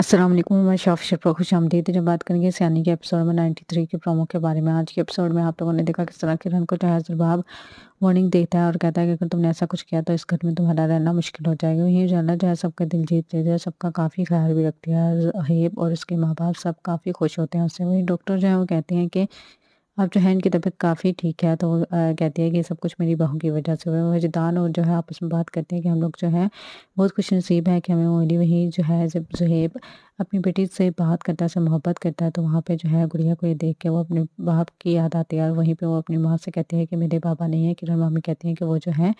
असलम मैं शाफ शर्फा खुश आमदीद जब बात करेंगे सियानी के एपिसोड में 93 के प्रोमो के बारे में आज के एपिसोड में आप लोगों ने देखा किस तरह किरण को जहाज बाब वार्निंग देता है और कहता है कि अगर तुमने ऐसा कुछ किया तो इस घर में तुम्हारा रहना मुश्किल हो जाएगा वहीं जाना जो है सबका दिल जीत लेती है सबका काफ़ी ख्याल भी रखती है हेब और उसके माँ बाप सब काफ़ी खुश होते हैं उससे वहीं डॉक्टर जो है वो कहते हैं कि अब जो है इनकी तबीयत काफ़ी ठीक है तो आ, कहती है कि सब कुछ मेरी बहू की वजह से हुआ है वजदान और जो है आपस में बात करते हैं कि हम लोग जो है बहुत खुश नसीब है कि हमें वो मिली वही जो है जब जहेब अपनी बेटी से बात करता है से मोहब्बत करता है तो वहाँ पे जो है गुड़िया को ये देख के वो अपने बाप की याद आती है और वहीं पर वो अपनी माँ से कहती है कि मेरे बाबा नहीं है किरण मामी कहती हैं कि वो जो है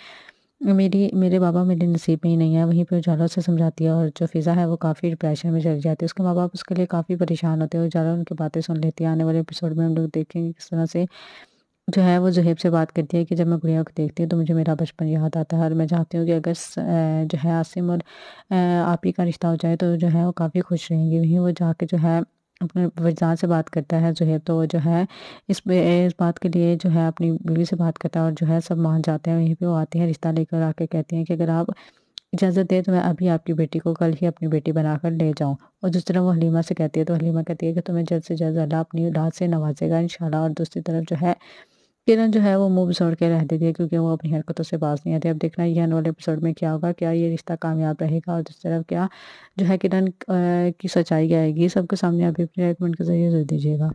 मेरी मेरे बाबा मेरे नसीब में ही नहीं है वहीं पर उजाला से समझाती है और जो फ़िज़ा है वो काफ़ी डिप्रेशन में चली जाती है उसके माँ बाप उसके लिए काफ़ी परेशान होते हैं उजाला उनकी बातें सुन लेती है आने वाले एपिसोड में हम लोग देखेंगे किस तरह से जो है वो जहेब से बात करती है कि जब मैं गुड़िया को देखती हूँ तो मुझे मेरा बचपन याद आता है और मैं चाहती हूँ कि अगर जो है आसिम और आप ही का रिश्ता हो जाए तो जो है वो काफ़ी खुश रहेंगी वहीं वो जाके जो है अपने वजदान से बात करता है जो है तो जो है इस इस बात के लिए जो है अपनी बीवी से बात करता है और जो है सब मान जाते हैं वहीं पे वो आते हैं रिश्ता लेकर आके कहते हैं कि अगर आप इजाज़त दें तो मैं अभी आपकी बेटी को कल ही अपनी बेटी बनाकर ले जाऊँ और दूसरी तरफ वो हलीमा से कहती है तो हलीमा कहती है कि तुम्हें जल्द से जल्द अल्लाह अपनी औलाद से नवाजेगा इन और दूसरी तरफ जो है किरण जो है वो मुंह बिसोड़ के रह देती है क्योंकि वो अपनी हरकतों से बाज नहीं आती अब देखना ये आने वाले एपिसोड में क्या होगा क्या ये रिश्ता कामयाब रहेगा और जिस तरफ क्या जो है किरण की सच्चाई आएगी सबके सामने आप अपने के जरिए जरूर दीजिएगा